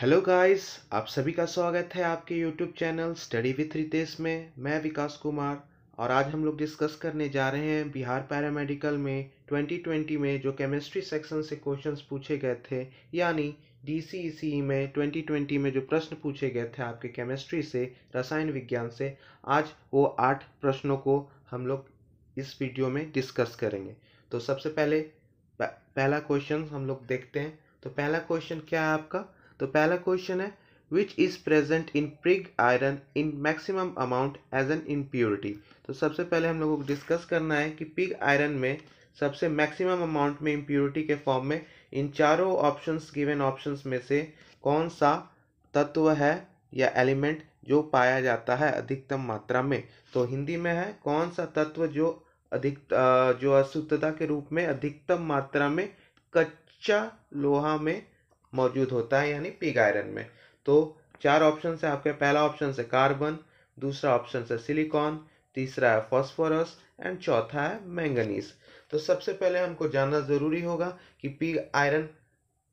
hello guys आप सभी का स्वागत है आपके YouTube channel study with Ritesh में मैं विकास कुमार और आज हम लोग डिस्कस करने जा रहे हैं बिहार पैरामेडिकल में 2020 में जो केमिस्ट्री सेक्शन से क्वेश्चंस पूछे गए थे यानी डी e e में 2020 में जो प्रश्न पूछे गए थे आपके केमिस्ट्री से रसायन विज्ञान से आज वो आठ प्रश्नों को हम लोग इस वीडियो में डिस्कस करेंगे तो सबसे पहले पहला क्वेश्चन हम लोग देखते हैं तो पहला क्वेश्चन क्या है आपका तो पहला क्वेश्चन है which is present in pig iron in maximum amount as an impurity तो सबसे पहले हम लोगों को डिस्कस करना है कि पिग आयरन में सबसे मैक्सिमम अमाउंट में इम्प्योरिटी के फॉर्म में इन चारों ऑप्शंस गिवन ऑप्शंस में से कौन सा तत्व है या एलिमेंट जो पाया जाता है अधिकतम मात्रा में तो हिंदी में है कौन सा तत्व जो अधिक जो अशुद्धता के रूप में अधिकतम मात्रा में कच्चा लोहा में मौजूद होता है यानी पिग आयरन में तो चार ऑप्शन है आपके पहला ऑप्शन है कार्बन दूसरा ऑप्शन है सिलिकॉन तीसरा है फॉस्फोरस एंड चौथा है मैंगनीज तो सबसे पहले हमको जानना ज़रूरी होगा कि पिग आयरन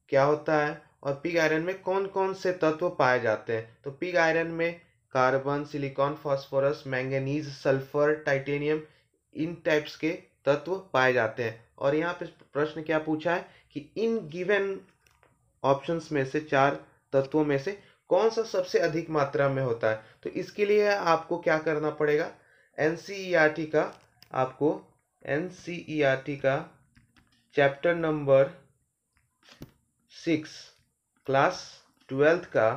क्या होता है और पिग आयरन में कौन कौन से तत्व पाए जाते हैं तो पिग आयरन में carbon silicon phosphorus manganese sulphur titanium इन टाइप्स के तत्व पाए जाते हैं और यहाँ पे प्रश्न क्या पूछा है कि इन गिवन ऑप्शंस में से चार तत्वों में से कौन सा सबसे अधिक मात्रा में होता है तो इसके लिए आपको क्या करना पड़ेगा एन e का आपको एन e का chapter number six class twelfth का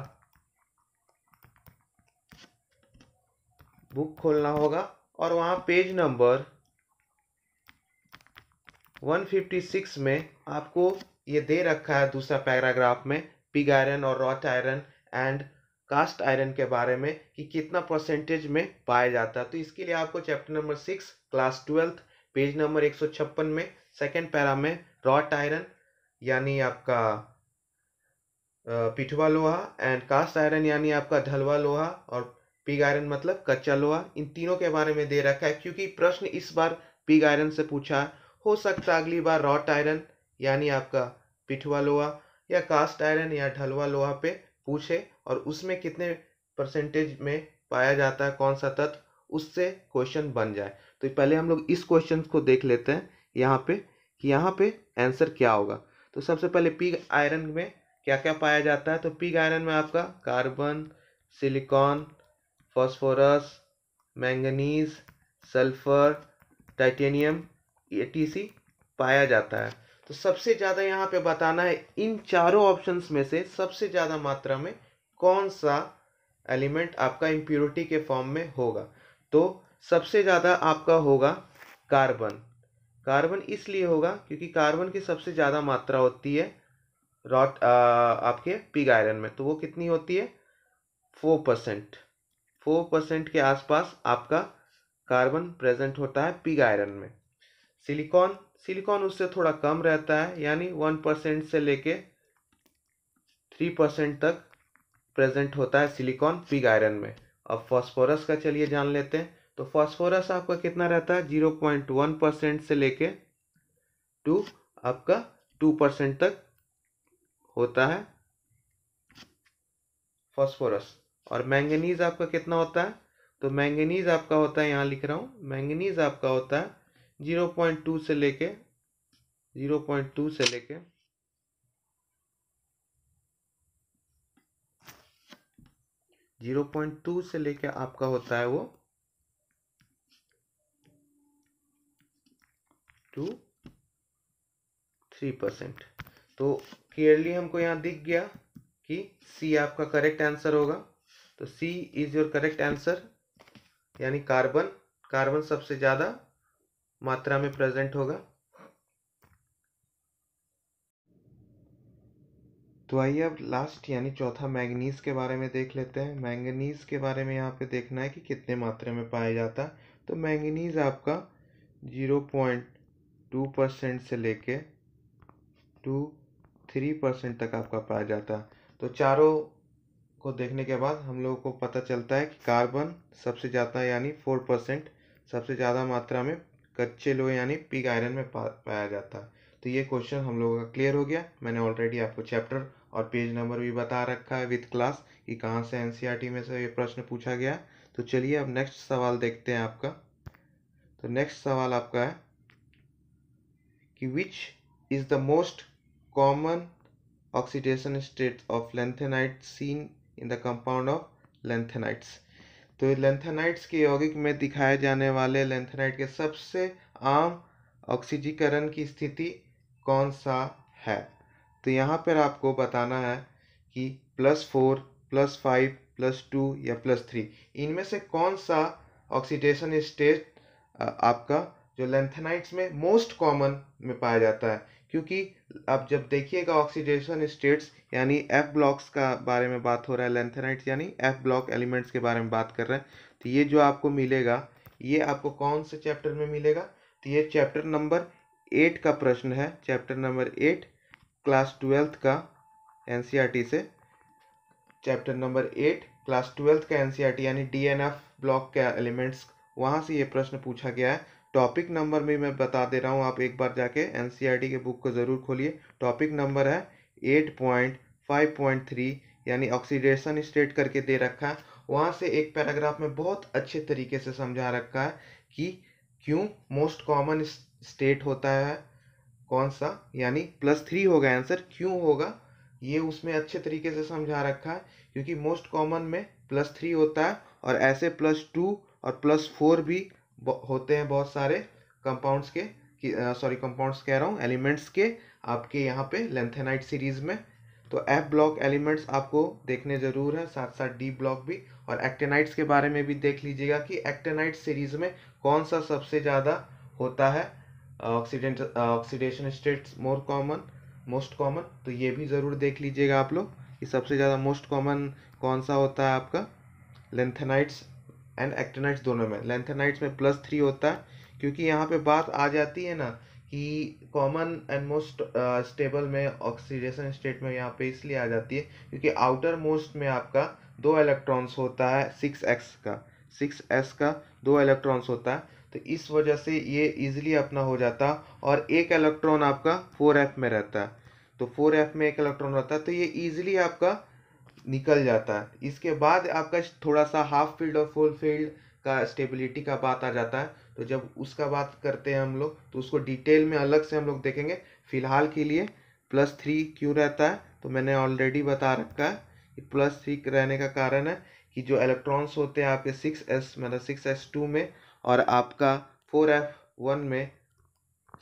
बुक खोलना होगा और वहाँ पेज नंबर 156 में आपको ये दे रखा है दूसरा पैराग्राफ में पिग आयरन और wrought iron and cast iron के बारे में कि कितना परसेंटेज में पाया जाता है तो इसके लिए आपको chapter number six class twelfth page number एक सौ छप्पन में सेकेंड पैरा में रॉट आयरन यानी आपका पिठवा लोहा एंड कास्ट आयरन यानी आपका ढलवा लोहा और पिग आयरन मतलब कच्चा लोहा इन तीनों के बारे में दे रखा है क्योंकि प्रश्न इस बार पिग आयरन से पूछा हो सकता अगली बार रॉट आयरन यानी आपका पिठवा लोहा या कास्ट आयरन या ढलवा लोहा पे पूछे और उसमें कितने परसेंटेज में पाया जाता है कौन सा तत्व उससे क्वेश्चन बन जाए तो पहले हम लोग इस क्वेश्चन को देख लेते हैं यहाँ पे कि यहाँ पे आंसर क्या होगा तो सबसे पहले पिग आयरन में क्या क्या पाया जाता है तो पिग आयरन में आपका carbon silicon phosphorus manganese sulphur titanium T पाया जाता है तो सबसे ज़्यादा यहाँ पे बताना है इन चारों ऑप्शंस में से सबसे ज़्यादा मात्रा में कौन सा एलिमेंट आपका इम्प्योरिटी के फॉर्म में होगा तो सबसे ज़्यादा आपका होगा कार्बन कार्बन इसलिए होगा क्योंकि कार्बन की सबसे ज़्यादा मात्रा होती है रॉट आपके पिग आयरन में तो वो कितनी होती है फोर परसेंट फोर परसेंट के आसपास आपका कार्बन प्रेजेंट होता है पिग आयरन में सिलिकॉन सिलिकॉन उससे थोड़ा कम रहता है यानी वन परसेंट से लेके थ्री परसेंट तक प्रेजेंट होता है सिलिकॉन पिग आयरन में अब फॉस्फोरस का चलिए जान लेते हैं तो फॉस्फोरस आपका कितना रहता है जीरो पॉइंट वन परसेंट से लेके टू आपका टू परसेंट तक होता है फॉस्फोरस और मैंगनीज आपका कितना होता है तो मैंगनीज आपका होता है यहाँ लिख रहा हूँ मैंगनीज आपका होता है जीरो पॉइंट टू से लेके जीरो पॉइंट टू से लेके जीरो पॉइंट टू से लेके आपका होता है वो टू थ्री परसेंट तो क्लियरली हमको यहां दिख गया कि सी आपका करेक्ट आंसर होगा तो C is your correct answer यानी कार्बन कार्बन सबसे ज़्यादा मात्रा में प्रेजेंट होगा तो आइए अब लास्ट यानी चौथा मैंगनीज के बारे में देख लेते हैं मैंगनीज के बारे में यहाँ पे देखना है कि कितने मात्रा में पाया जाता है तो मैंगनीज आपका जीरो पॉइंट टू परसेंट से लेके टू थ्री परसेंट तक आपका पाया जाता है तो चारों को देखने के बाद हम लोगों को पता चलता है कि कार्बन सबसे ज़्यादा यानी फोर परसेंट सबसे ज़्यादा मात्रा में कच्चे लोहे यानी पिग आयरन में पा, पाया जाता है तो ये क्वेश्चन हम लोगों का क्लियर हो गया मैंने ऑलरेडी आपको चैप्टर और पेज नंबर भी बता रखा है विथ क्लास कि कहाँ से एनसीईआरटी e में से ये प्रश्न पूछा गया तो चलिए अब नेक्स्ट सवाल देखते हैं आपका तो नेक्स्ट सवाल आपका है कि which is the most common oxidation state of lanthanide seen in the compound of lanthanides तो लेंथेनाइट्स के यौगिक में दिखाए जाने वाले लेंथेनाइट के सबसे आम ऑक्सीजीकरण की स्थिति कौन सा है तो यहाँ पर आपको बताना है कि plus four plus five plus two या प्लस थ्री इनमें से कौन सा ऑक्सीडेशन स्टेज आपका जो लेंथेनाइट्स में मोस्ट कॉमन में पाया जाता है क्योंकि अब जब देखिएगा ऑक्सीडेशन स्टेट्स यानी एफ ब्लॉक्स का बारे में बात हो रहा है लेंथेनाइट्स यानी एफ ब्लॉक एलिमेंट्स के बारे में बात कर रहे हैं तो ये जो आपको मिलेगा ये आपको कौन से चैप्टर में मिलेगा तो ये चैप्टर नंबर एट का प्रश्न है chapter number eight class twelfth का एन e से chapter number eight class twelfth का एन e यानी डी ब्लॉक के एलिमेंट्स वहाँ से ये प्रश्न पूछा गया है टॉपिक नंबर में मैं बता दे रहा हूँ आप एक बार जाके एन e के बुक को ज़रूर खोलिए टॉपिक नंबर है eight point five point three यानी ऑक्सीडेशन स्टेट करके दे रखा है वहाँ से एक पैराग्राफ में बहुत अच्छे तरीके से समझा रखा है कि क्यों मोस्ट कॉमन स्टेट होता है कौन सा यानी प्लस थ्री होगा आंसर क्यों होगा ये उसमें अच्छे तरीके से समझा रखा है क्योंकि मोस्ट कॉमन में प्लस थ्री होता है और ऐसे प्लस टू और प्लस फोर भी होते हैं बहुत सारे कंपाउंड्स के सॉरी कंपाउंड्स कह रहा हूँ एलिमेंट्स के आपके यहाँ पे लेंथेनाइट सीरीज में तो एफ ब्लॉक एलिमेंट्स आपको देखने ज़रूर है साथ साथ डी ब्लॉक भी और एक्टेनाइट्स के बारे में भी देख लीजिएगा कि एक्टेनाइट सीरीज में कौन सा सबसे ज़्यादा होता है oxidant oxidation states more common most common तो ये भी ज़रूर देख लीजिएगा आप लोग कि सबसे ज़्यादा मोस्ट कॉमन कौन सा होता है आपका लेंथेनाइट्स एंड एक्टेनाइट्स दोनों में लेंथेनाइट्स में प्लस थ्री होता है क्योंकि यहाँ पे बात आ जाती है ना कि कॉमन एंड मोस्ट स्टेबल में ऑक्सीडेशन स्टेट में यहाँ पे इसलिए आ जाती है क्योंकि आउटर मोस्ट में आपका दो इलेक्ट्रॉन्स होता है सिक्स एक्स का सिक्स एस का दो इलेक्ट्रॉन्स होता है तो इस वजह से ये इजिली अपना हो जाता और एक इलेक्ट्रॉन आपका फोर एफ में रहता है तो फोर एफ में एक इलेक्ट्रॉन रहता है तो ये ईजिली आपका निकल जाता है इसके बाद आपका थोड़ा सा हाफ फील्ड और फुल फील्ड का स्टेबिलिटी का बात आ जाता है तो जब उसका बात करते हैं हम लोग तो उसको डिटेल में अलग से हम लोग देखेंगे फिलहाल के लिए प्लस थ्री क्यों रहता है तो मैंने ऑलरेडी बता रखा है कि प्लस थ्री रहने का कारण है कि जो इलेक्ट्रॉन्स होते हैं आपके सिक्स एस मतलब सिक्स एस टू में और आपका फोर एफ वन में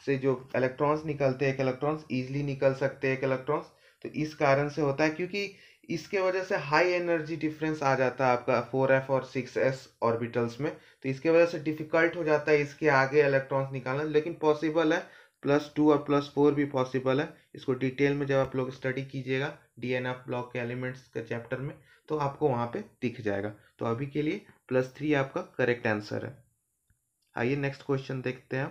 से जो इलेक्ट्रॉन्स निकलते हैं एक इलेक्ट्रॉन्स ईजिली निकल सकते हैं एक इलेक्ट्रॉन्स तो इस कारण से होता है क्योंकि इसके वजह से हाई एनर्जी डिफरेंस आ जाता है आपका फोर एफ और सिक्स एस ऑर्बिटल्स में तो इसके वजह से डिफिकल्ट हो जाता है इसके आगे इलेक्ट्रॉन्स निकालना लेकिन पॉसिबल है प्लस टू और प्लस फोर भी पॉसिबल है इसको डिटेल में जब आप लोग स्टडी कीजिएगा डी एन एफ ब्लॉक के एलिमेंट्स के चैप्टर में तो आपको वहाँ पे दिख जाएगा तो अभी के लिए प्लस थ्री आपका करेक्ट आंसर है आइए नेक्स्ट क्वेश्चन देखते हैं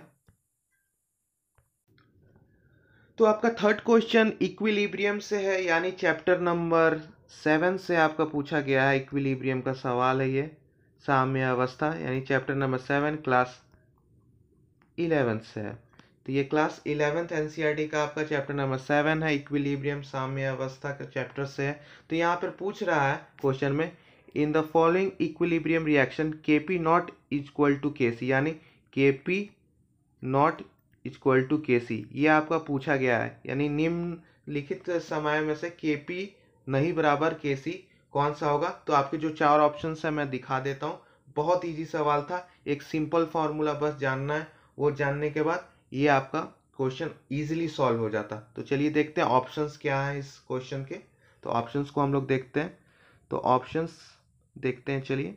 तो आपका थर्ड क्वेश्चन इक्विलिब्रियम से है यानी चैप्टर नंबर सेवन से आपका पूछा गया है इक्विलिब्रियम का सवाल है ये साम्य अवस्था यानी chapter number seven class eleventh से है तो ये क्लास इलेवेंथ एन का आपका चैप्टर नंबर सेवन है इक्विलिब्रियम साम्य अवस्था का चैप्टर से है तो यहाँ पर पूछ रहा है क्वेश्चन में in the following equilibrium reaction K P not is equal to K C यानी के P not equal to K सी ये आपका पूछा गया है यानी निम्नलिखित समय में से के पी नहीं बराबर के सी कौन सा होगा तो आपके जो चार ऑप्शन है मैं दिखा देता हूँ बहुत ईजी सवाल था एक सिंपल फार्मूला बस जानना है वो जानने के बाद ये आपका क्वेश्चन ईजिली सॉल्व हो जाता तो चलिए देखते हैं ऑप्शंस क्या है इस क्वेश्चन के तो ऑप्शंस को हम लोग देखते हैं तो ऑप्शंस देखते हैं चलिए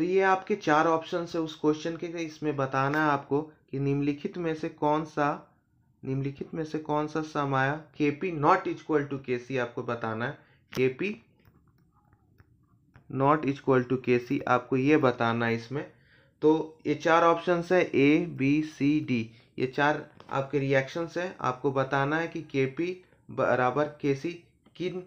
तो ये आपके चार ऑप्शन है उस क्वेश्चन के इसमें बताना है आपको कि निम्नलिखित में से कौन सा निम्नलिखित में से कौन सा समाया के P not equal to K सी आपको बताना है KP not equal to K सी आपको ये बताना है इसमें तो ये चार ऑप्शन है ए बी सी डी ये चार आपके रिएक्शंस हैं आपको बताना है कि के पी बराबर के सी किन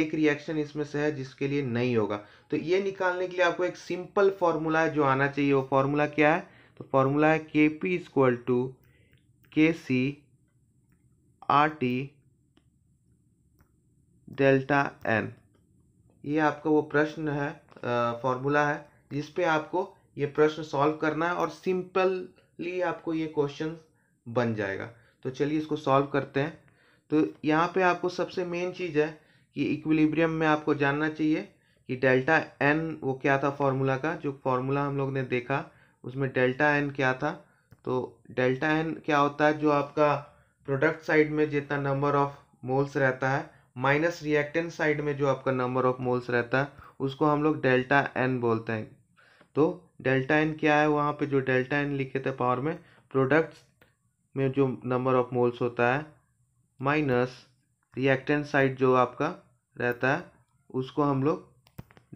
एक रिएक्शन इसमें से है जिसके लिए नहीं होगा तो ये निकालने के लिए आपको एक सिंपल फॉर्मूला है जो आना चाहिए वो फॉर्मूला क्या है तो फॉर्मूला है के P equal to K C R T delta n ये आपका वो प्रश्न है फॉर्मूला है जिस पे आपको ये प्रश्न सॉल्व करना है और सिंपलली आपको ये क्वेश्चन बन जाएगा तो चलिए इसको सॉल्व करते हैं तो यहाँ पे आपको सबसे मेन चीज़ है ये इक्विलिब्रियम में आपको जानना चाहिए कि डेल्टा एन वो क्या था फार्मूला का जो फार्मूला हम लोग ने देखा उसमें डेल्टा एन क्या था तो डेल्टा एन क्या होता है जो आपका प्रोडक्ट साइड में जितना नंबर ऑफ मोल्स रहता है माइनस रिएक्टेंट साइड में जो आपका नंबर ऑफ मोल्स रहता है उसको हम लोग डेल्टा एन बोलते हैं तो डेल्टा एन क्या है वहाँ पे जो डेल्टा एन लिखे थे पावर में प्रोडक्ट्स में जो नंबर ऑफ मोल्स होता है माइनस रिएक्टेंट साइड जो आपका रहता है उसको हम लोग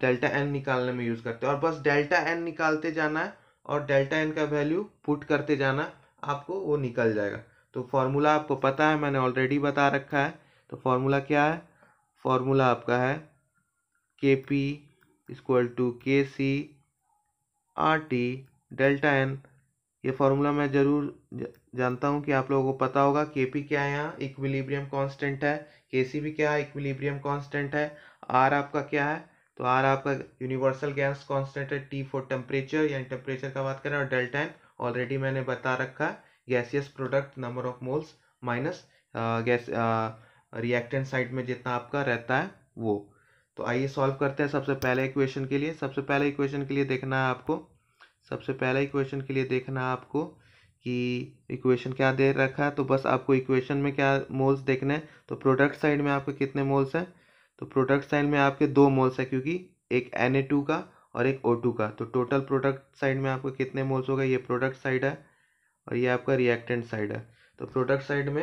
डेल्टा एन निकालने में यूज़ करते हैं और बस डेल्टा एन निकालते जाना है और डेल्टा एन का वैल्यू पुट करते जाना आपको वो निकल जाएगा तो फार्मूला आपको पता है मैंने ऑलरेडी बता रखा है तो फार्मूला क्या है फार्मूला आपका है के P equal to K C R T delta n ये फार्मूला मैं ज़रूर जानता हूँ कि आप लोगों को पता होगा के पी क्या है यहाँ इक्विलिब्रियम कांस्टेंट है के सी भी क्या है इक्विलिब्रियम कांस्टेंट है आर आपका क्या है तो आर आपका यूनिवर्सल गैस कांस्टेंट है टी फॉर टेम्परेचर यानी टेम्परेचर का बात करें और डेल्टा एन ऑलरेडी मैंने बता रखा है gaseous product number of moles minus gas reactant side में जितना आपका रहता है वो तो आइए सॉल्व करते हैं सबसे पहले इक्वेशन के लिए सबसे पहले इक्वेशन के लिए देखना है आपको सबसे पहले इक्वेशन के लिए देखना है आपको कि इक्वेशन क्या दे रखा है तो बस आपको इक्वेशन में क्या मोल्स देखने हैं तो प्रोडक्ट साइड में आपके कितने मोल्स हैं तो प्रोडक्ट साइड में आपके दो मोल्स हैं क्योंकि एक एन का और एक ओ का तो टोटल प्रोडक्ट साइड में आपको कितने मोल्स होगा ये प्रोडक्ट साइड है और ये आपका रिएक्टेंट साइड है तो प्रोडक्ट साइड में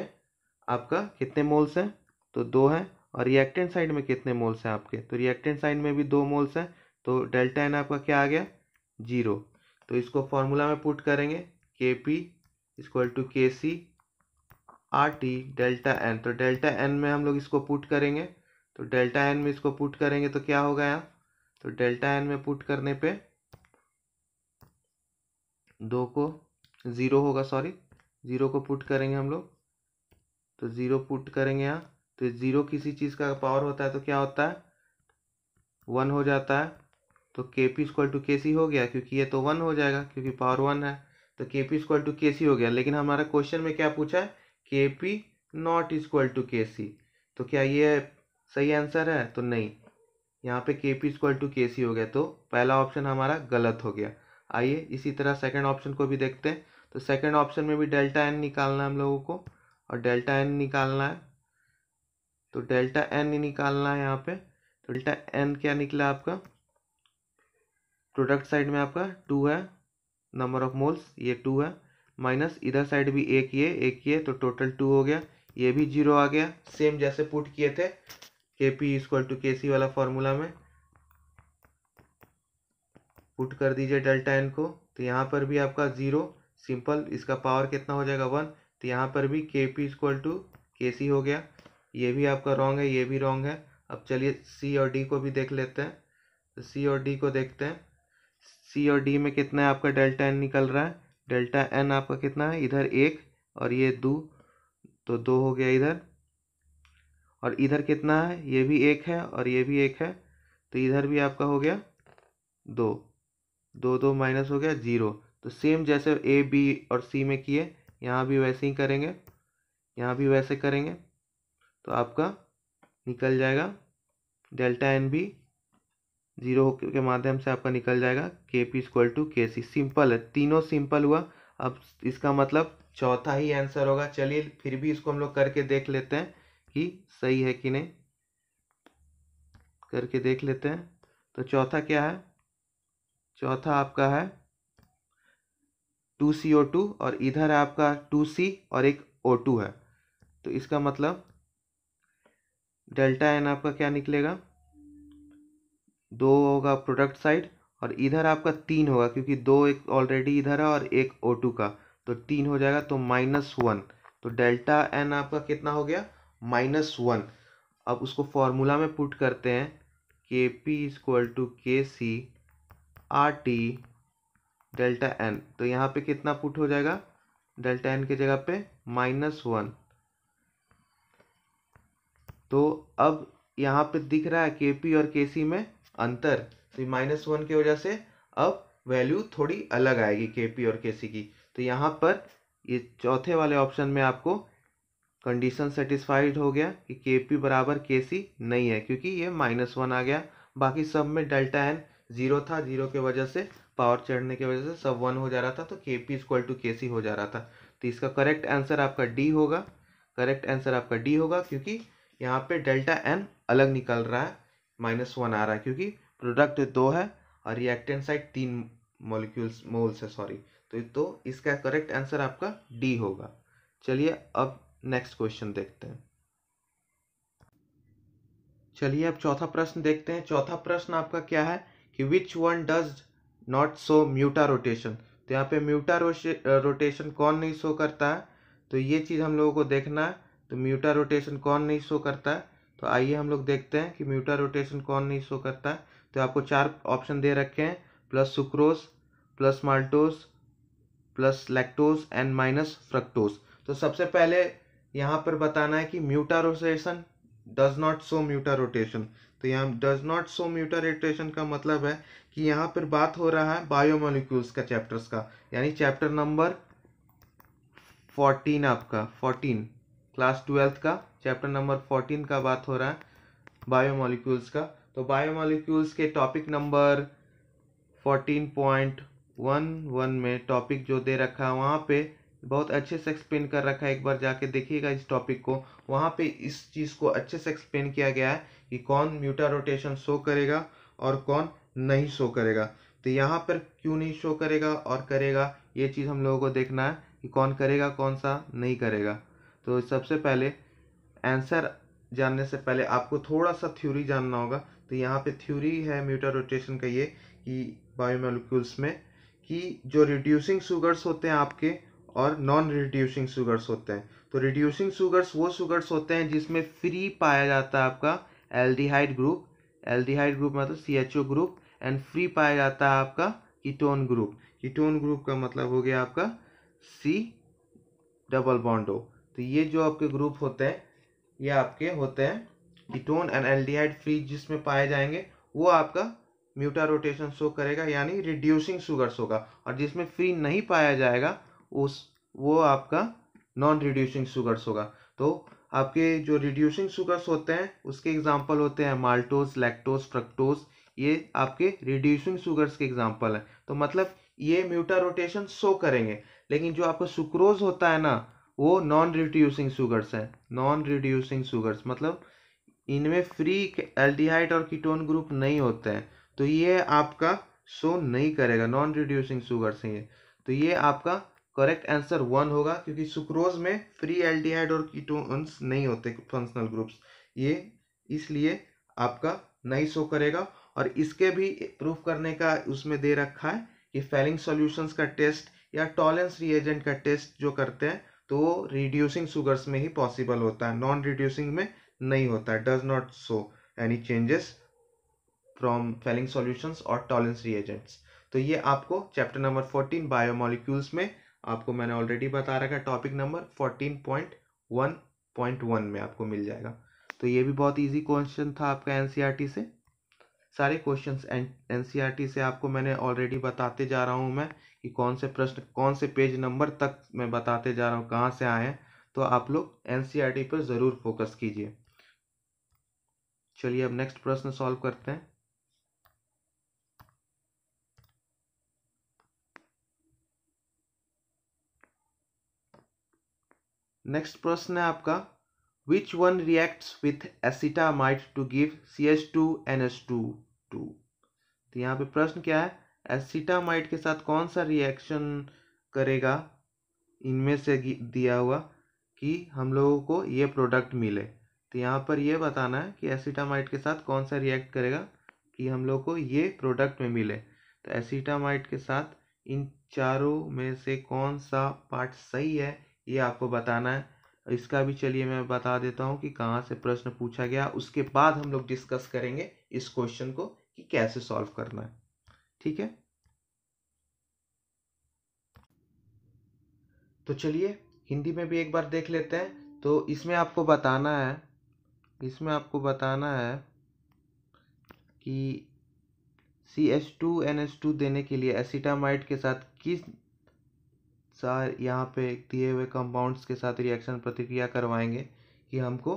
आपका कितने मोल्स हैं तो दो हैं और रिएक्टेंट साइड में कितने मोल्स हैं आपके तो रिएक्टेंट साइड में भी दो मोल्स हैं तो डेल्टा एन आपका क्या आ गया जीरो तो इसको फॉर्मूला में पुट करेंगे के P equal to K C R T delta n तो डेल्टा एन में हम लोग इसको पुट करेंगे तो डेल्टा एन में इसको पुट करेंगे तो क्या होगा यहाँ तो डेल्टा एन में पुट करने पे दो को ज़ीरो होगा सॉरी ज़ीरो को पुट करेंगे हम लोग तो ज़ीरो पुट करेंगे यहाँ तो ज़ीरो किसी चीज़ का पावर होता है तो क्या होता है वन हो जाता है तो के पी इक्वल टू के सी हो गया क्योंकि ये तो वन हो जाएगा क्योंकि पावर वन है तो के पी इक्वल टू के सी हो गया लेकिन हमारा क्वेश्चन में क्या पूछा है के P not equal to K सी तो क्या ये सही आंसर है तो नहीं यहाँ पे के पी इक्वल टू के सी हो गया तो पहला ऑप्शन हमारा गलत हो गया आइए इसी तरह सेकंड ऑप्शन को भी देखते हैं तो सेकंड ऑप्शन में भी डेल्टा एन निकालना है हम लोगों को और डेल्टा एन निकालना है तो डेल्टा एन ही निकालना है यहाँ पे तो डेल्टा एन क्या निकला आपका प्रोडक्ट साइड में आपका टू है नंबर ऑफ मोल्स ये टू है माइनस इधर साइड भी एक ये एक ये तो टोटल टू हो गया ये भी जीरो आ गया सेम जैसे पुट किए थे के पी इक्वल टू के सी वाला फॉर्मूला में पुट कर दीजिए डेल्टा एन को तो यहाँ पर भी आपका ज़ीरो सिंपल इसका पावर कितना हो जाएगा वन तो यहाँ पर भी के पी इक्वल टू के सी हो गया ये भी आपका रॉन्ग है ये भी रॉन्ग है अब चलिए सी और डी को भी देख लेते हैं तो सी और डी को देखते हैं सी और डी में कितना है आपका डेल्टा एन निकल रहा है डेल्टा एन आपका कितना है इधर एक और ये दो तो दो हो गया इधर और इधर कितना है ये भी एक है और ये भी एक है तो इधर भी आपका हो गया दो दो दो माइनस हो गया ज़ीरो तो सेम जैसे ए बी और सी में किए यहाँ भी वैसे ही करेंगे यहाँ भी वैसे करेंगे तो आपका निकल जाएगा डेल्टा एन भी जीरो के माध्यम से आपका निकल जाएगा के P equal to K C simple है तीनों सिंपल हुआ अब इसका मतलब चौथा ही आंसर होगा चलिए फिर भी इसको हम लोग करके देख लेते हैं कि सही है कि नहीं करके देख लेते हैं तो चौथा क्या है चौथा आपका है टू सी ओ टू और इधर है आपका टू सी और एक ओ टू है तो इसका मतलब डेल्टा एन आपका क्या निकलेगा दो होगा प्रोडक्ट साइड और इधर आपका तीन होगा क्योंकि दो एक ऑलरेडी इधर है और एक ओ टू का तो तीन हो जाएगा तो माइनस वन तो डेल्टा एन आपका कितना हो गया माइनस वन अब उसको फॉर्मूला में पुट करते हैं के P equal to K C R T delta n तो यहाँ पे कितना पुट हो जाएगा डेल्टा एन के जगह पे माइनस वन तो अब यहाँ पे दिख रहा है के पी और के सी में अंतर तो माइनस वन की वजह से अब वैल्यू थोड़ी अलग आएगी के पी और के सी की तो यहाँ पर ये चौथे वाले ऑप्शन में आपको कंडीशन सेटिस्फाइड हो गया कि के पी बराबर के सी नहीं है क्योंकि ये माइनस वन आ गया बाकी सब में डेल्टा एन जीरो था जीरो के वजह से पावर चढ़ने की वजह से सब वन हो जा रहा था तो के पी इक्वल टू के सी हो जा रहा था तो इसका करेक्ट आंसर आपका डी होगा करेक्ट आंसर आपका डी होगा क्योंकि यहाँ पे डेल्टा एन अलग निकल रहा है माइनस वन आ रहा है क्योंकि प्रोडक्ट दो है और रिएक्टेंट साइड तीन मोलिक्यूल्स मोल्स है सॉरी तो तो इसका करेक्ट आंसर आपका डी होगा चलिए अब नेक्स्ट क्वेश्चन देखते हैं चलिए अब चौथा प्रश्न देखते हैं चौथा प्रश्न आपका क्या है कि which one does not show mutarotation तो यहाँ पे म्यूटा रोटेशन कौन नहीं शो करता है तो ये चीज़ हम लोगों को देखना है तो म्यूटा रोटेशन कौन नहीं शो करता है तो आइए हम लोग देखते हैं कि म्यूटा रोटेशन कौन नहीं शो करता है तो आपको चार ऑप्शन दे रखे हैं plus sucrose plus maltose plus lactose and minus fructose तो सबसे पहले यहाँ पर बताना है कि mutarotation does not show mutarotation तो यहाँ does not show mutarotation का मतलब है कि यहाँ पर बात हो रहा है बायोमोलिक्यूल्स का चैप्टर्स का यानी चैप्टर नंबर फोर्टीन आपका फोर्टीन क्लास ट्वेल्थ का चैप्टर नंबर फोर्टीन का बात हो रहा है बायोमोलिक्यूल्स का तो बायोमोलिक्यूल्स के topic number fourteen point one one में टॉपिक जो दे रखा है वहाँ पे बहुत अच्छे से एक्सप्लेन कर रखा है एक बार जाके देखिएगा इस टॉपिक को वहाँ पे इस चीज़ को अच्छे से एक्सप्लेन किया गया है कि कौन म्यूटा रोटेशन शो करेगा और कौन नहीं शो करेगा तो यहाँ पर क्यों नहीं शो करेगा और करेगा ये चीज़ हम लोगों को देखना है कि कौन करेगा कौन सा नहीं करेगा तो सबसे पहले आंसर जानने से पहले आपको थोड़ा सा थ्योरी जानना होगा तो यहाँ पे थ्योरी है म्यूटर रोटेशन का ये कि बायोमोलिक्यूल्स में कि जो रिड्यूसिंग शुगर्स होते हैं आपके और नॉन रिड्यूसिंग शुगर्स होते हैं तो रिड्यूसिंग शुगर्स वो शुगर्स होते हैं जिसमें फ्री पाया जाता है आपका एल्डिहाइड ग्रुप एल्डिहाइड ग्रुप मतलब सी ग्रुप एंड फ्री पाया जाता है आपका कीटोन ग्रुप कीटोन ग्रुप का मतलब हो गया आपका सी डबल बॉन्डो तो ये जो आपके ग्रुप होते हैं ये आपके होते हैं कीटोन एंड एल्डिहाइड फ्री जिसमें पाए जाएंगे वो आपका म्यूटा रोटेशन शो करेगा यानी रिड्यूसिंग शुगर्स होगा और जिसमें फ्री नहीं पाया जाएगा उस वो आपका नॉन रिड्यूसिंग शुगर्स होगा तो आपके जो रिड्यूसिंग शुगर्स होते हैं उसके एग्जाम्पल होते हैं माल्टोज लैक्टोज फ्रक्टोज ये आपके रिड्यूसिंग शुगर्स के एग्जाम्पल हैं तो मतलब ये म्यूटा रोटेशन शो करेंगे लेकिन जो आपका सुक्रोज होता है ना वो नॉन रिड्यूसिंग शुगर्स हैं नॉन रिड्यूसिंग शुगर्स मतलब इनमें फ्री एल्डिहाइड और कीटोन ग्रुप नहीं होते हैं तो ये आपका शो नहीं करेगा नॉन रिड्यूसिंग शुगर्स हैं ये तो ये आपका करेक्ट आंसर वन होगा क्योंकि सुक्रोज में फ्री एल्डिहाइड और कीटोन्स नहीं होते फंक्शनल ग्रुप्स ये इसलिए आपका नहीं शो करेगा और इसके भी प्रूफ करने का उसमें दे रखा है कि फेलिंग सॉल्यूशंस का टेस्ट या टॉलेंस रिएजेंट का टेस्ट जो करते हैं तो रिड्यूसिंग शुगर्स में ही पॉसिबल होता है नॉन रिड्यूसिंग में नहीं होता है does not show any changes from Fehling solutions और टॉलेंस रिएजेंट्स तो ये आपको चैप्टर नंबर फोर्टीन बायोमोलिक्यूल्स में आपको मैंने ऑलरेडी बता रखा है topic number fourteen point one point one में आपको मिल जाएगा तो ये भी बहुत ईजी क्वेश्चन था आपका एनसीईआरटी e से सारे क्वेश्चन एन e से आपको मैंने ऑलरेडी बताते जा रहा हूँ मैं कि कौन से प्रश्न कौन से पेज नंबर तक मैं बताते जा रहा हूँ कहाँ से आए हैं तो आप लोग एन e पर ज़रूर फोकस कीजिए चलिए अब नेक्स्ट प्रश्न सॉल्व करते हैं नेक्स्ट प्रश्न है आपका which one reacts with acetamide to give CH2NH2 2 तो यहाँ पे प्रश्न क्या है एसिटामाइड के साथ कौन सा रिएक्शन करेगा इनमें से दिया हुआ कि हम लोगों को ये प्रोडक्ट मिले तो यहाँ पर ये बताना है कि एसिटामाइड के साथ कौन सा रिएक्ट करेगा कि हम लोग को ये प्रोडक्ट में मिले तो एसिटामाइड के साथ इन चारों में से कौन सा पार्ट सही है ये आपको बताना है इसका भी चलिए मैं बता देता हूँ कि कहाँ से प्रश्न पूछा गया उसके बाद हम लोग डिस्कस करेंगे इस क्वेश्चन को कि कैसे सॉल्व करना है ठीक है तो चलिए हिंदी में भी एक बार देख लेते हैं तो इसमें आपको बताना है इसमें आपको बताना है कि C H two N H two देने के लिए एसिटामाइड के साथ किस सार यहाँ पे दिए हुए कंपाउंड्स के साथ रिएक्शन प्रतिक्रिया करवाएंगे कि हमको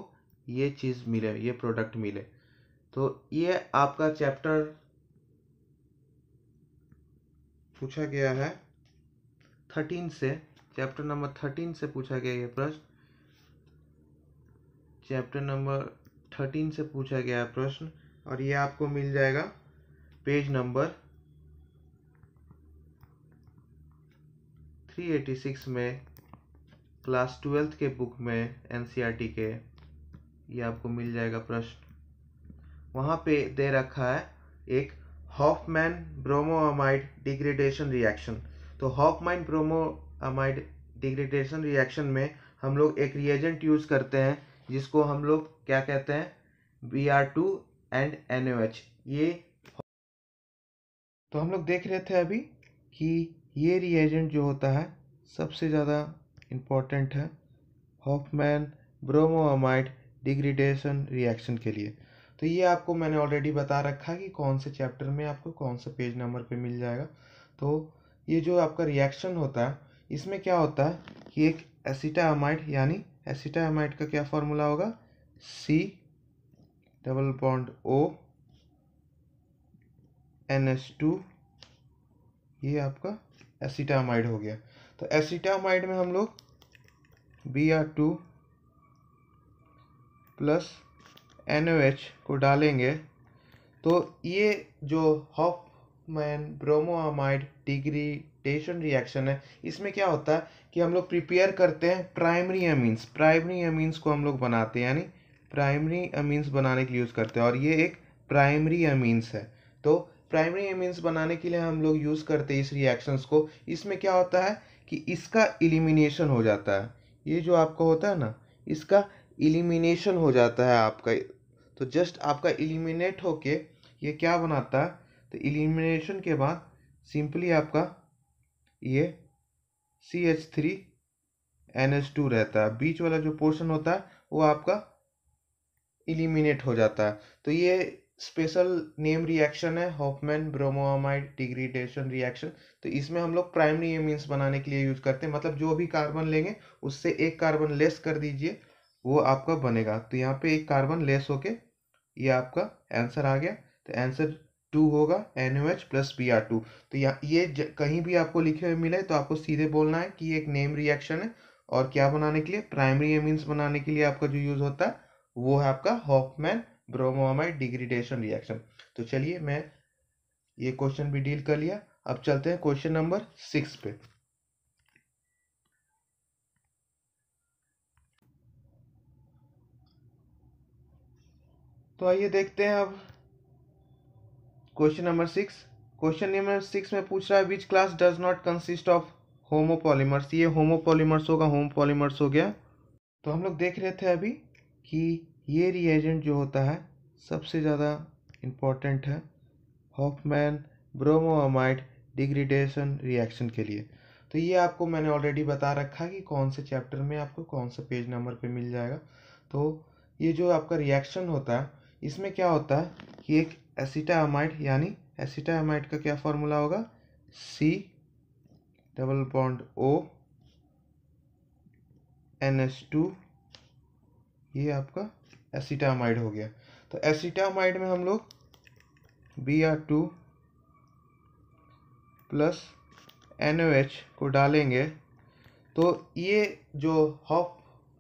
ये चीज़ मिले ये प्रोडक्ट मिले तो ये आपका चैप्टर पूछा गया है थर्टीन से चैप्टर नंबर थर्टीन से पूछा गया ये प्रश्न चैप्टर नंबर थर्टीन से पूछा गया प्रश्न और ये आपको मिल जाएगा पेज नंबर 386 में क्लास ट्वेल्थ के बुक में एन e के ये आपको मिल जाएगा प्रश्न वहाँ पे दे रखा है एक हॉफमैन ब्रोमोअमाइड डिग्रेडेशन रिएक्शन तो हॉफमैन ब्रोमोअमाइड डिग्रेडेशन रिएक्शन में हम लोग एक रिएजेंट यूज़ करते हैं जिसको हम लोग क्या कहते हैं B R two and N O H ये तो हम लोग देख रहे थे अभी कि ये रिएजेंट जो होता है सबसे ज़्यादा इम्पोर्टेंट है हॉफमैन ब्रोमोअमाइड डिग्रेडेशन रिएक्शन के लिए तो ये आपको मैंने ऑलरेडी बता रखा है कि कौन से चैप्टर में आपको कौन सा पेज नंबर पे मिल जाएगा तो ये जो आपका रिएक्शन होता है इसमें क्या होता है कि एक एसिटामाइड यानी एसिटामाइड का क्या फॉर्मूला होगा C double bond O N S two ये आपका एसीटामाइड हो गया तो एसीटामाइड में हम लोग B R two plus N O H को डालेंगे तो ये जो Hofmann bromamide degradation reaction है इसमें क्या होता है कि हम लोग प्रिपेयर करते हैं प्राइमरी अमीन्स प्राइमरी अमीन्स को हम लोग बनाते हैं यानी प्राइमरी अमीन्स बनाने के यूज़ करते हैं और ये एक प्राइमरी अमीन्स है तो प्राइमरी एमिन्स बनाने के लिए हम लोग यूज़ करते हैं इस रिएक्शंस को इसमें क्या होता है कि इसका इलिमिनेशन हो जाता है ये जो आपका होता है ना इसका इलिमिनेशन हो जाता है आपका तो जस्ट आपका इलिमिनेट होके ये क्या बनाता है तो इलिमिनेशन के बाद सिंपली आपका ये C H three N H two रहता है बीच वाला जो पोर्शन होता है वो आपका इलिमिनेट हो जाता है तो ये स्पेशल नेम रिएक्शन है हॉफमैन ब्रोमोमाइड डिग्रीडेशन रिएक्शन तो इसमें हम लोग प्राइमरी एमिन्स बनाने के लिए यूज करते हैं मतलब जो भी कार्बन लेंगे उससे एक कार्बन लेस कर दीजिए वो आपका बनेगा तो यहाँ पे एक कार्बन लेस होके ये आपका आंसर आ गया तो आंसर टू होगा N O H plus B R two तो यहाँ ये कहीं भी आपको लिखे हुए मिले तो आपको सीधे बोलना है कि एक नेम रिएक्शन है और क्या बनाने के लिए प्राइमरी एमीन्स बनाने के लिए आपका जो यूज़ होता है वो है आपका हॉफमैन ब्रोमोमाइड डिग्रीडेशन रिएक्शन तो चलिए मैं ये क्वेश्चन भी डील कर लिया अब चलते हैं क्वेश्चन नंबर सिक्स पे तो आइए देखते हैं अब question number six question number six में पूछ रहा है which class does not consist of homopolymers ये होमोपॉलीमर्स होगा होमोपॉलीमर्स हो गया तो हम लोग देख रहे थे अभी कि ये रिएजेंट जो होता है सबसे ज़्यादा इम्पॉर्टेंट है हॉफमैन ब्रोमोअमाइड डिग्रेडेशन रिएक्शन के लिए तो ये आपको मैंने ऑलरेडी बता रखा है कि कौन से चैप्टर में आपको कौन से पेज नंबर पे मिल जाएगा तो ये जो आपका रिएक्शन होता है इसमें क्या होता है कि एक एसिटामाइड यानी एसिटामाइड का क्या फॉर्मूला होगा C double bond O N S two ये आपका एसीटामाइड हो गया तो एसीटामाइड में हम लोग B R two plus N O H को डालेंगे तो ये जो 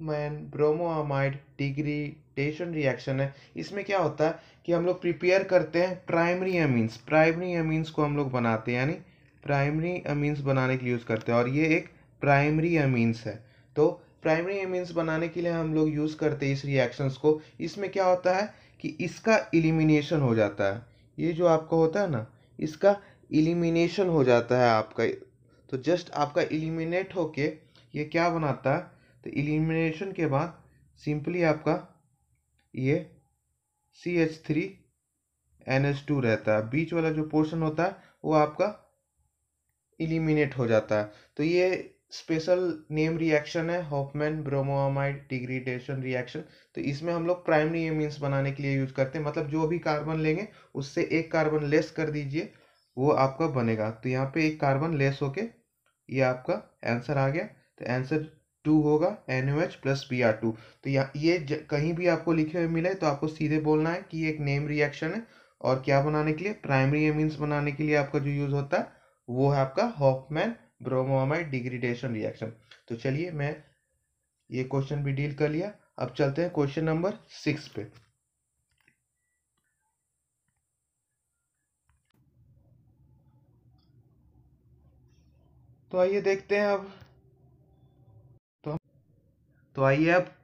Hofmann bromamide degradation reaction है इसमें क्या होता है कि हम लोग प्रिपेयर करते हैं प्राइमरी अमीन्स प्राइमरी अमीन्स को हम लोग बनाते हैं यानी प्राइमरी अमीन्स बनाने के लिए यूज़ करते हैं और ये एक प्राइमरी अमीन्स है तो प्राइमरी एमिन्स बनाने के लिए हम लोग यूज़ करते हैं इस रिएक्शंस को इसमें क्या होता है कि इसका इलिमिनेशन हो जाता है ये जो आपका होता है ना इसका इलिमिनेशन हो जाता है आपका तो जस्ट आपका इलिमिनेट होके ये क्या बनाता है तो इलिमिनेशन के बाद सिंपली आपका ये C H three N H two रहता है बीच वाला जो पोर्शन होता है वो आपका इलिमिनेट हो जाता है तो ये स्पेशल नेम रिएक्शन है हॉफमैन ब्रोमोमाइड डिग्रीडेशन रिएक्शन तो इसमें हम लोग प्राइमरी एमीन्स बनाने के लिए यूज़ करते हैं मतलब जो भी कार्बन लेंगे उससे एक कार्बन लेस कर दीजिए वो आपका बनेगा तो यहाँ पे एक कार्बन लेस होके ये आपका आंसर आ गया तो आंसर टू होगा N O H plus B R two तो यहाँ ये कहीं भी आपको लिखे हुए मिले तो आपको सीधे बोलना है कि ये एक नेम रिएक्शन है और क्या बनाने के लिए प्राइमरी एमीन्स बनाने के लिए आपका जो यूज़ होता है वो है आपका हॉफमैन ब्रोमोमाइड डिग्रीडेशन रिएक्शन तो चलिए मैं ये क्वेश्चन भी डील कर लिया अब चलते हैं क्वेश्चन नंबर सिक्स पे तो आइए देखते हैं अब तो तो आइए अब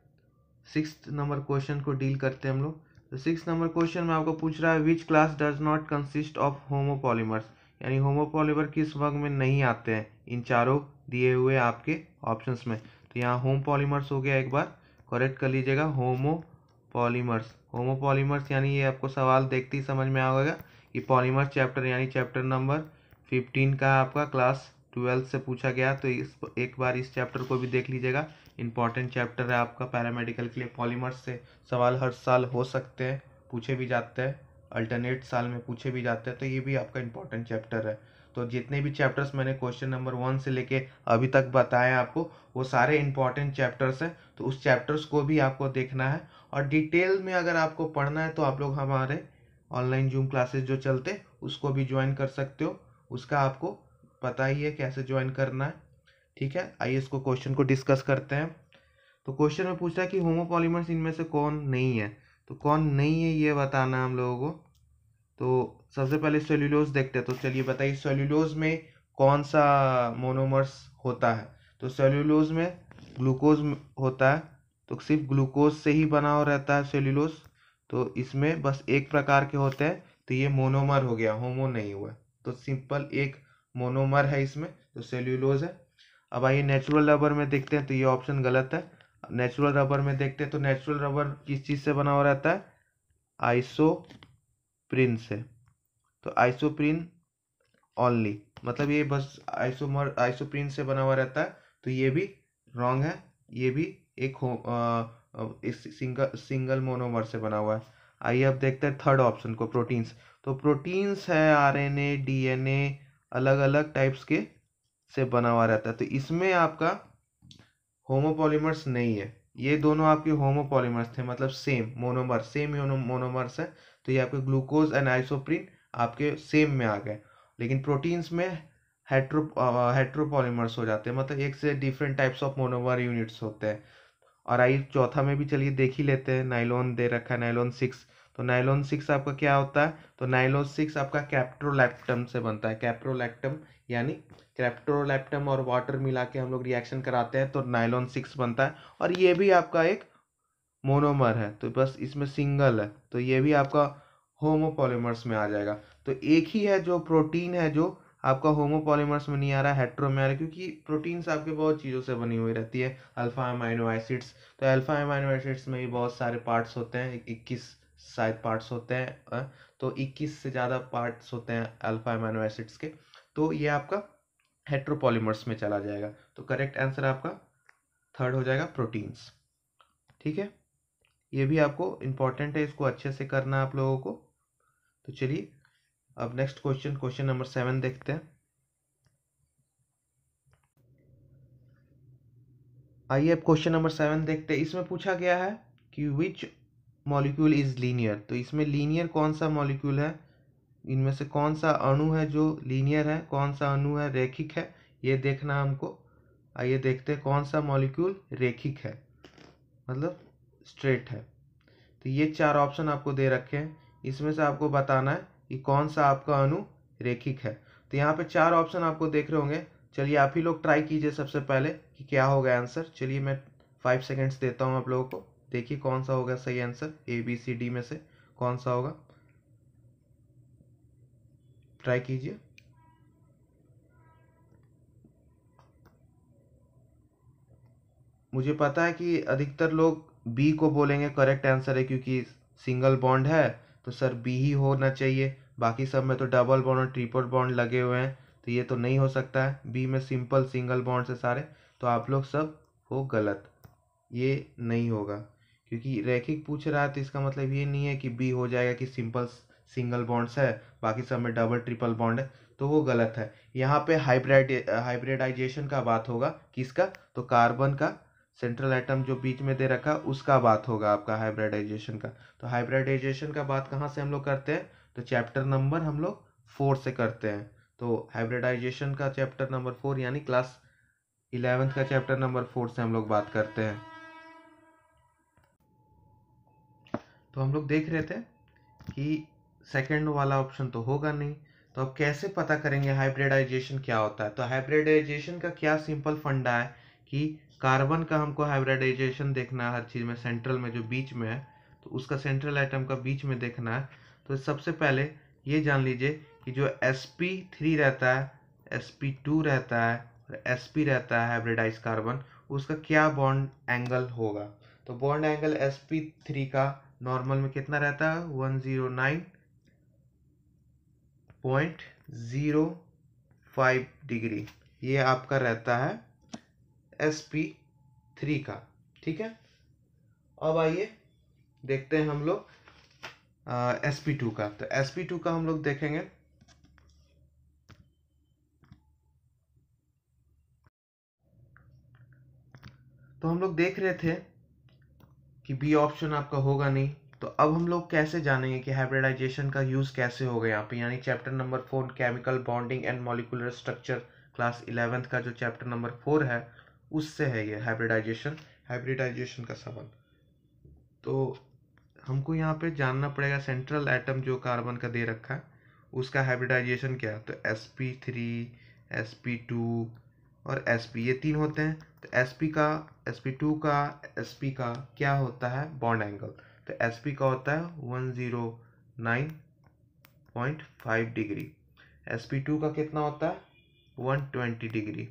सिक्स नंबर क्वेश्चन को डील करते हैं हम लोग तो सिक्स नंबर क्वेश्चन में आपको पूछ रहा है which class does not consist of homopolymers यानी होमोपॉलीमर किस वर्ग में नहीं आते हैं इन चारों दिए हुए आपके ऑप्शंस में तो यहाँ होम पॉलीमर्स हो गया एक बार करेक्ट कर लीजिएगा होमो पॉलीमर्स होमो पॉलीमर्स यानी ये आपको सवाल देखते ही समझ में आएगा कि पॉलीमर्स चैप्टर यानी चैप्टर नंबर फिफ्टीन का आपका क्लास ट्वेल्थ से पूछा गया तो इस एक बार इस चैप्टर को भी देख लीजिएगा इंपॉर्टेंट चैप्टर है आपका पैरामेडिकल के लिए पॉलीमर्स से सवाल हर साल हो सकते हैं पूछे भी जाते हैं अल्टरनेट साल में पूछे भी जाते हैं तो ये भी आपका इंपॉर्टेंट चैप्टर है तो जितने भी चैप्टर्स मैंने क्वेश्चन नंबर वन से लेके अभी तक बताए आपको वो सारे इंपॉर्टेंट चैप्टर्स हैं तो उस चैप्टर्स को भी आपको देखना है और डिटेल में अगर आपको पढ़ना है तो आप लोग हमारे ऑनलाइन जूम क्लासेस जो चलते उसको भी ज्वाइन कर सकते हो उसका आपको पता ही है कैसे ज्वाइन करना है ठीक है आइए इसको क्वेश्चन को डिस्कस करते हैं तो क्वेश्चन में पूछा है कि होमोपॉलीमर्स इनमें से कौन नहीं है तो कौन नहीं है ये बताना हम लोगों को तो सबसे पहले सेल्यूलोज देखते हैं तो चलिए बताइए सेल्यूलोज में कौन सा मोनोमर्स होता है तो सेल्यूलोज में ग्लूकोज होता है तो सिर्फ ग्लूकोज से ही बना हो रहता है सेल्यूलोज तो इसमें बस एक प्रकार के होते हैं तो ये मोनोमर हो गया होमो नहीं हुआ तो सिंपल एक मोनोमर है इसमें तो सेल्यूलोज है अब आइए नेचुरल रबर में देखते हैं तो ये ऑप्शन गलत है नेचुरल रबर में देखते हैं तो नेचुरल रबर किस चीज़ से बना हुआ रहता है आइसो प्रिन से तो प्रिन ओनली मतलब ये बस आइसोमर प्रिन से बना हुआ रहता है तो ये भी रॉन्ग है ये भी एक हो सिंगल सिंगल मोनोमर से बना हुआ है आइए अब देखते हैं थर्ड ऑप्शन को प्रोटीन्स तो प्रोटीन्स है आरएनए डीएनए अलग अलग टाइप्स के से बना हुआ रहता है तो इसमें आपका होमोपोलीमर्स नहीं है ये दोनों आपके होमोपोलीमर्स थे मतलब सेम मोनोमर सेम मोनोमर्स है तो ये आपके ग्लूकोज एंड आइसोप्रीन आपके सेम में आ गए लेकिन प्रोटीन्स में हेट्रो हेट्रोपोलीमर्स हो जाते हैं मतलब एक से different types of monomer units होते हैं और आई चौथा में भी चलिए देख ही लेते हैं नाइलॉन दे रखा है नाइलॉन सिक्स तो नाइलोन सिक्स आपका क्या होता है तो नाइलोन सिक्स आपका कैप्ट्रोलैक्टम से बनता है कैप्ट्रोलैक्टम यानी कैप्ट्रोलैक्टम और वाटर मिला के हम लोग रिएक्शन कराते हैं तो नाइलॉन सिक्स बनता है और ये भी आपका एक मोनोमर है तो बस इसमें सिंगल है तो ये भी आपका होमोपोलीमर्स में आ जाएगा तो एक ही है जो प्रोटीन है जो आपका होमोपोलीमर्स में नहीं आ रहा हेट्रो में आ रहा क्योंकि प्रोटीन्स आपके बहुत चीज़ों से बनी हुई रहती है अल्फा एमाइनो एसिड्स तो अल्फा एमाइनो एसिड्स में भी बहुत सारे पार्ट्स होते हैं इक्कीस शायद पार्ट्स होते हैं तो 21 से ज़्यादा पार्ट्स होते हैं अल्फा एमाइनो एसिड्स के तो ये आपका हेट्रोपॉलीमर्स में चला जाएगा तो करेक्ट आंसर आपका थर्ड हो जाएगा प्रोटीन्स ठीक है ये भी आपको इम्पॉर्टेंट है इसको अच्छे से करना आप लोगों को तो चलिए अब next question question number seven देखते हैं आइए अब क्वेश्चन नंबर सेवन देखते हैं इसमें पूछा गया है कि विच मॉलिक्यूल इज़ लीनियर तो इसमें लीनियर कौन सा मॉलिक्यूल है इनमें से कौन सा अणु है जो लीनियर है कौन सा अणु है रेखिक है ये देखना हमको आइए देखते हैं कौन सा मॉलिक्यूल रेखिक है मतलब स्ट्रेट है तो ये चार ऑप्शन आपको दे रखे हैं इसमें से आपको बताना है कि कौन सा आपका अणु रेखिक है तो यहाँ पे चार ऑप्शन आपको देख रहे होंगे चलिए आप ही लोग ट्राई कीजिए सबसे पहले कि क्या होगा आंसर चलिए मैं फाइव सेकेंड्स देता हूँ आप लोगों को देखिए कौन सा होगा सही answer A B C D में से कौन सा होगा ट्राई कीजिए मुझे पता है कि अधिकतर लोग बी को बोलेंगे करेक्ट आंसर है क्योंकि सिंगल बॉन्ड है तो सर बी ही होना चाहिए बाकी सब में तो डबल बॉन्ड और ट्रिपल बॉन्ड लगे हुए हैं तो ये तो नहीं हो सकता है बी में सिंपल सिंगल बॉन्ड से सारे तो आप लोग सब हो गलत ये नहीं होगा क्योंकि रैखिक पूछ रहा है तो इसका मतलब ये नहीं है कि बी हो जाएगा कि सिंपल सिंगल बॉन्ड्स है बाकी सब में डबल ट्रिपल बॉन्ड है तो वो गलत है यहाँ पे हाइब्रिड हाइब्रिडाइजेशन का बात होगा किसका तो कार्बन का सेंट्रल आइटम जो बीच में दे रखा उसका बात होगा आपका हाइब्रिडाइजेशन का तो हाइब्रिडाइजेशन का बात कहाँ से हम लोग करते हैं तो चैप्टर नंबर हम लोग फोर से करते हैं तो हाइब्रिडाइजेशन का चैप्टर नंबर फोर यानी क्लास इलेवेंथ का चैप्टर नंबर फोर से हम लोग बात करते हैं तो हम लोग देख रहे थे कि सेकेंड वाला ऑप्शन तो होगा नहीं तो अब कैसे पता करेंगे हाइब्रिडाइजेशन क्या होता है तो हाइब्रिडाइजेशन का क्या सिंपल फंडा है कि कार्बन का हमको हाइब्रिडाइजेशन देखना है हर चीज़ में सेंट्रल में जो बीच में है तो उसका सेंट्रल आइटम का बीच में देखना है तो सबसे पहले ये जान लीजिए कि जो एस पी थ्री रहता है एस पी टू रहता है और एस पी रहता है हाइब्रिडाइज कार्बन उसका क्या बॉन्ड एंगल होगा तो bond angle s p three का नॉर्मल में कितना रहता है one zero nine point zero five degree ये आपका रहता है एस पी थ्री का ठीक है अब आइए देखते हैं हम लोग एस पी टू का तो एस पी टू का हम लोग देखेंगे तो हम लोग देख रहे थे कि बी ऑप्शन आपका होगा नहीं तो अब हम लोग कैसे जानेंगे कि हाइब्रिडाइजेशन का यूज़ कैसे होगा यहाँ पे यानी chapter number four chemical bonding and molecular structure class eleventh का जो चैप्टर नंबर फोर है उससे है ये हाइब्रिडाइजेशन हाइब्रिडाइजेशन का सवाल तो हमको यहाँ पे जानना पड़ेगा सेंट्रल एटम जो कार्बन का दे रखा है उसका हाइब्रिडाइजेशन क्या है तो s p three s P two और एस पी ये तीन होते हैं तो एस पी का एस पी टू का एस पी का क्या होता है बॉन्ड एंगल तो एस पी का होता है one zero nine point five degree s P two का कितना होता है वन ट्वेंटी डिग्री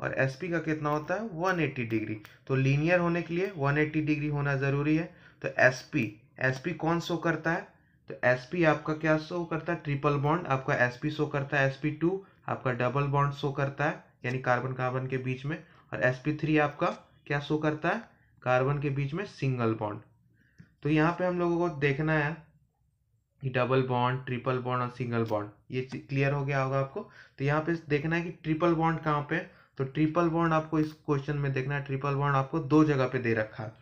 और एस पी का कितना होता है वन एट्टी डिग्री तो लीनियर होने के लिए वन एट्टी डिग्री होना ज़रूरी है तो एस पी एस पी कौन शो करता है तो एस पी आपका क्या शो करता है ट्रिपल बॉन्ड आपका एस पी शो करता है एस पी टू आपका डबल बॉन्ड शो करता है यानी कार्बन कार्बन के बीच में और sp3 आपका क्या शो करता है कार्बन के बीच में सिंगल बॉन्ड तो यहाँ पे हम लोगों को देखना है डबल बॉन्ड ट्रिपल बॉन्ड और सिंगल बॉन्ड ये क्लियर हो गया होगा आपको तो यहाँ पे देखना है कि ट्रिपल बॉन्ड कहाँ पे तो ट्रिपल बॉन्ड आपको इस क्वेश्चन में देखना है ट्रिपल बॉन्ड आपको दो जगह पे दे रखा है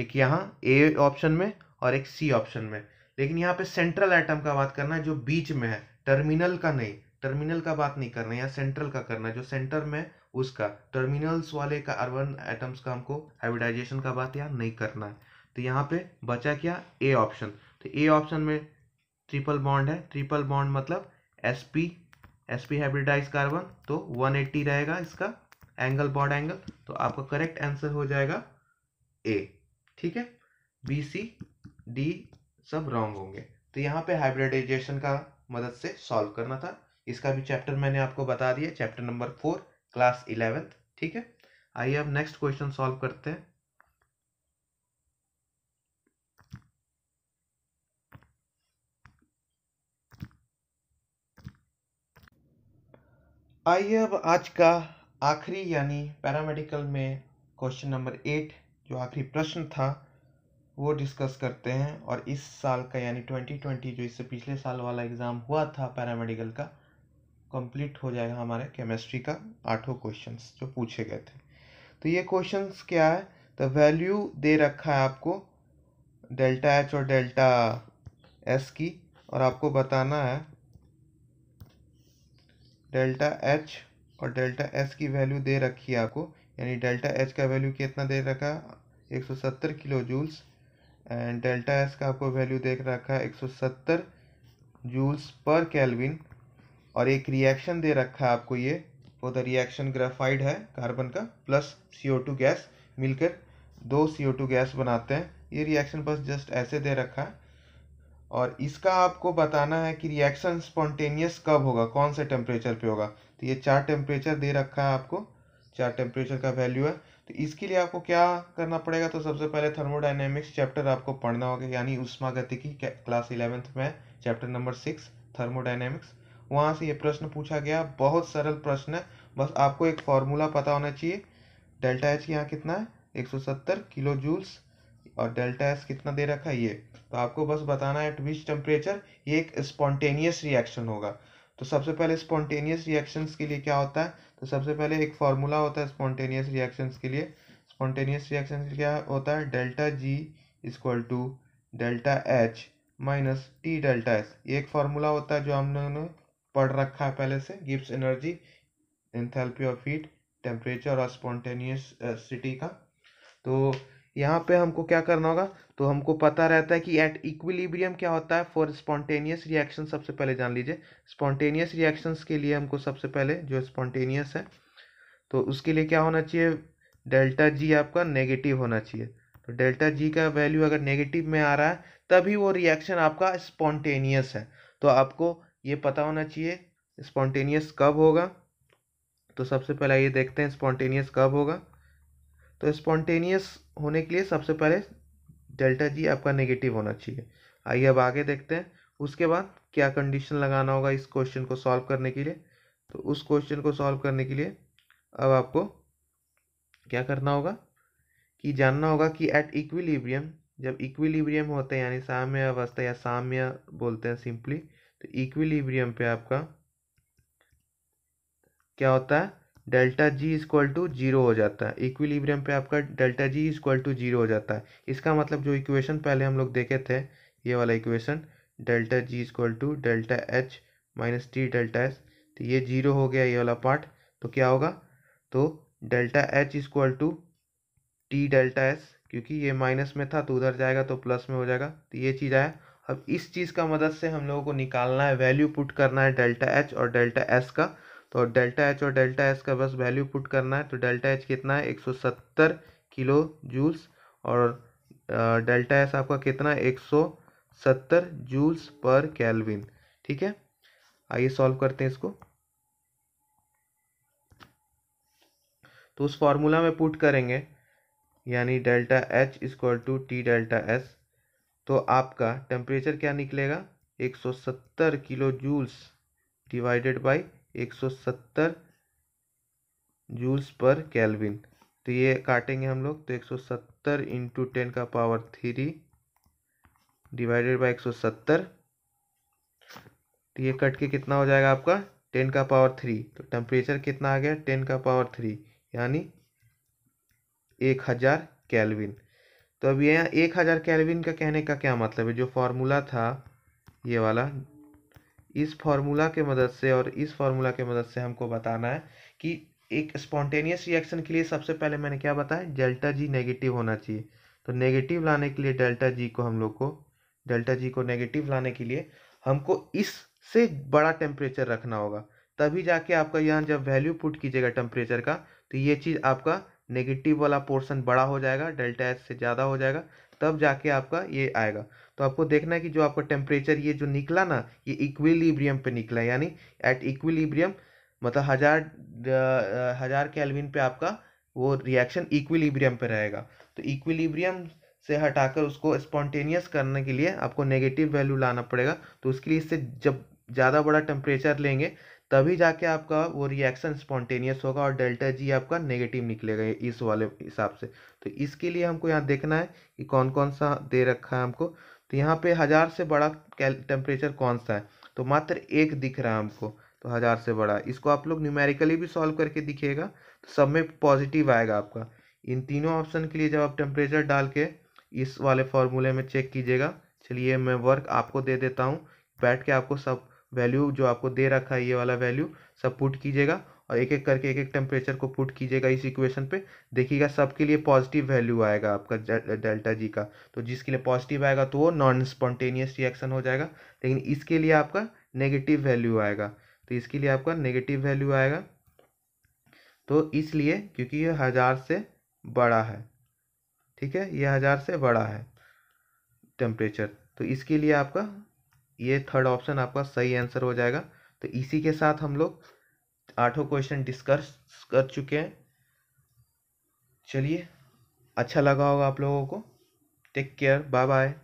एक यहाँ ए ऑप्शन में और एक सी ऑप्शन में लेकिन यहाँ पे सेंट्रल आइटम का बात करना है जो बीच में है टर्मिनल का नहीं टर्मिनल का बात नहीं करना या सेंट्रल का करना है जो सेंटर में उसका टर्मिनल्स वाले का अर्बन एटम्स का हमको हाइब्रिडाइजेशन का बात या नहीं करना है तो यहाँ पे बचा क्या ए ऑप्शन तो ए ऑप्शन में ट्रिपल बॉन्ड है ट्रिपल बॉन्ड मतलब S P S P hybridized carbon तो 180 रहेगा इसका एंगल बॉन्ड एंगल तो आपका करेक्ट आंसर हो जाएगा ए ठीक है बी सी डी सब रॉन्ग होंगे तो यहाँ पे हाइब्रिडाइजेशन का मदद से सॉल्व करना था इसका भी चैप्टर मैंने आपको बता दिया chapter number four class eleventh ठीक है आइए अब नेक्स्ट क्वेश्चन सॉल्व करते हैं आइए अब आज का आखिरी यानी पैरामेडिकल में क्वेश्चन नंबर एट जो आखिरी प्रश्न था वो डिस्कस करते हैं और इस साल का यानी 2020 जो इससे पिछले साल वाला एग्ज़ाम हुआ था पैरामेडिकल का कंप्लीट हो जाएगा हमारे केमिस्ट्री का आठों क्वेश्चंस जो पूछे गए थे तो ये क्वेश्चंस क्या है तो वैल्यू दे रखा है आपको डेल्टा एच और डेल्टा एस की और आपको बताना है डेल्टा एच और डेल्टा एस की वैल्यू दे रखी है आपको यानी डेल्टा एच का वैल्यू कितना दे रखा है एक सौ सत्तर kilo joules and delta S का आपको वैल्यू देख रखा है एक सौ सत्तर जूल्स पर कैलविन और एक रिएक्शन दे रखा है आपको ये वो द रिएक्शन ग्रेफाइड है कार्बन का प्लस सी गैस मिलकर दो सी गैस बनाते हैं ये रिएक्शन बस जस्ट ऐसे दे रखा है और इसका आपको बताना है कि रिएक्शन स्पॉन्टेनियस कब होगा कौन से टेम्परेचर पे होगा तो ये चार टेम्परेचर दे रखा है आपको चार टेम्परेचर का वैल्यू है तो इसके लिए आपको क्या करना पड़ेगा तो सबसे पहले थर्मोडाइनेमिक्स चैप्टर आपको पढ़ना होगा यानी की क्लास इलेवेंथ में चैप्टर नंबर सिक्स थर्मोडाइनेमिक्स वहाँ से ये प्रश्न पूछा गया बहुत सरल प्रश्न है बस आपको एक फॉर्मूला पता होना चाहिए डेल्टा एच यहाँ कितना है 170 किलो जूल्स और डेल्टा एस कितना दे रखा है ये तो आपको बस बताना है एट विच टेम्परेचर ये एक स्पॉन्टेनियस रिएक्शन होगा तो सबसे पहले स्पॉन्टेनियस रिएक्शंस के लिए क्या होता है तो सबसे पहले एक फॉर्मूला होता है स्पॉन्टेनियस रिएक्शंस के लिए स्पॉन्टेनियस रिएक्शन क्या होता है delta G equal to delta H minus T delta S ये एक फार्मूला होता है जो हम लोगों ने पढ़ रखा है पहले से gives energy enthalpy of heat temperature और स्पॉन्टेनियस सिटी uh, का तो यहाँ पे हमको क्या करना होगा तो हमको पता रहता है कि एट इक्विलिब्रियम क्या होता है फॉर स्पॉन्टेनियस रिएक्शन सबसे पहले जान लीजिए स्पॉन्टेनियस रिएक्शंस के लिए हमको सबसे पहले जो स्पॉन्टेनियस है तो उसके लिए क्या होना चाहिए डेल्टा जी आपका नेगेटिव होना चाहिए तो डेल्टा जी का वैल्यू अगर नेगेटिव में आ रहा है तभी वो रिएक्शन आपका स्पॉन्टेनियस है तो आपको ये पता होना चाहिए स्पॉन्टेनियस कब होगा तो सबसे पहले ये देखते हैं स्पॉन्टेनियस कब होगा तो स्पॉन्टेनियस होने के लिए सबसे पहले डेल्टा जी आपका नेगेटिव होना चाहिए आइए अब आगे देखते हैं उसके बाद क्या कंडीशन लगाना होगा इस क्वेश्चन को सॉल्व करने के लिए तो उस क्वेश्चन को सॉल्व करने के लिए अब आपको क्या करना होगा कि जानना होगा कि एट इक्विलिब्रियम जब इक्विलिब्रियम होते हैं यानी साम्य अवस्था या साम्य बोलते हैं सिंपली तो इक्विलिब्रियम पे आपका क्या होता है delta G equal to zero हो जाता है इक्विलिब्रियम पे आपका delta G equal to zero हो जाता है इसका मतलब जो इक्वेशन पहले हम लोग देखे थे ये वाला equation delta G equal to delta H minus T delta S तो ये जीरो हो गया ये वाला पार्ट तो क्या होगा तो delta H equal to T delta S क्योंकि ये माइनस में था तो उधर जाएगा तो प्लस में हो जाएगा तो ये चीज़ आया अब इस चीज़ का मदद से हम लोगों को निकालना है वैल्यू पुट करना है डेल्टा एच और डेल्टा एस का तो डेल्टा एच और डेल्टा एस का बस वैल्यू पुट करना है तो डेल्टा एच कितना है 170 किलो जूल्स और डेल्टा एस आपका कितना है 170 जूल्स पर कैलविन ठीक है आइए सॉल्व करते हैं इसको तो उस फॉर्मूला में पुट करेंगे यानी delta H is to T delta S तो आपका टेम्परेचर क्या निकलेगा 170 kilo joules divided by 170 joules पर कैलविन तो ये काटेंगे हम लोग तो 170 इंटू टेन का पावर थ्री डिवाइडेड बाय 170 तो ये कट के कितना हो जाएगा आपका टेन का पावर थ्री तो टेम्परेचर कितना आ गया टेन का पावर थ्री यानी एक हज़ार कैलविन तो अब यह एक हज़ार कैलविन का कहने का क्या मतलब है जो फार्मूला था ये वाला इस फार्मूला के मदद से और इस फार्मूला के मदद से हमको बताना है कि एक स्पॉन्टेनियस रिएक्शन के लिए सबसे पहले मैंने क्या बताया डेल्टा जी नेगेटिव होना चाहिए तो नेगेटिव लाने के लिए डेल्टा जी को हम लोग को डेल्टा जी को नेगेटिव लाने के लिए हमको इससे बड़ा टेम्परेचर रखना होगा तभी जाके आपका यहाँ जब वैल्यू पुट कीजिएगा टेम्परेचर का तो ये चीज़ आपका नेगेटिव वाला पोर्सन बड़ा हो जाएगा डेल्टा एच से ज़्यादा हो जाएगा तब जाके आपका ये आएगा तो आपको देखना है कि जो आपका टेम्परेचर ये जो निकला ना ये इक्विलिब्रियम पे निकला यानी एट इक्विलिब्रियम मतलब हज़ार हज़ार कैलविन पे आपका वो रिएक्शन इक्विलिब्रियम पे रहेगा तो इक्विलिब्रियम से हटाकर उसको स्पॉन्टेनियस करने के लिए आपको नेगेटिव वैल्यू लाना पड़ेगा तो उसके लिए इससे जब ज़्यादा बड़ा टेम्परेचर लेंगे तभी जाके आपका वो रिएक्शन स्पॉन्टेनियस होगा और डेल्टा जी आपका नेगेटिव निकलेगा इस वाले हिसाब से तो इसके लिए हमको यहाँ देखना है कि कौन कौन सा दे रखा है हमको तो यहाँ पे हज़ार से बड़ा टेम्परेचर कौन सा है तो मात्र एक दिख रहा है हमको तो हज़ार से बड़ा इसको आप लोग न्यूमेरिकली भी सॉल्व करके दिखेगा तो सब में पॉजिटिव आएगा आपका इन तीनों ऑप्शन के लिए जब आप टेम्परेचर डाल के इस वाले फॉर्मूले में चेक कीजिएगा चलिए मैं वर्क आपको दे देता हूँ बैठ के आपको सब वैल्यू जो आपको दे रखा है ये वाला वैल्यू सब पुट कीजिएगा और एक एक करके एक एक टेम्परेचर को पुट कीजिएगा इस इक्वेशन पे देखिएगा सबके लिए पॉजिटिव वैल्यू आएगा आपका डेल्टा जी का तो जिसके लिए पॉजिटिव आएगा तो वो नॉन स्पॉन्टेनियस रिएक्शन हो जाएगा लेकिन इसके लिए आपका नेगेटिव वैल्यू आएगा तो इसके लिए आपका नेगेटिव वैल्यू आएगा तो इसलिए क्योंकि ये हज़ार से बड़ा है ठीक है ये हज़ार से बड़ा है टेम्परेचर तो इसके लिए आपका ये थर्ड ऑप्शन आपका सही आंसर हो जाएगा तो इसी के साथ हम लोग आठों क्वेश्चन डिस्कस कर चुके हैं चलिए अच्छा लगा होगा आप लोगों को टेक केयर बाय बाय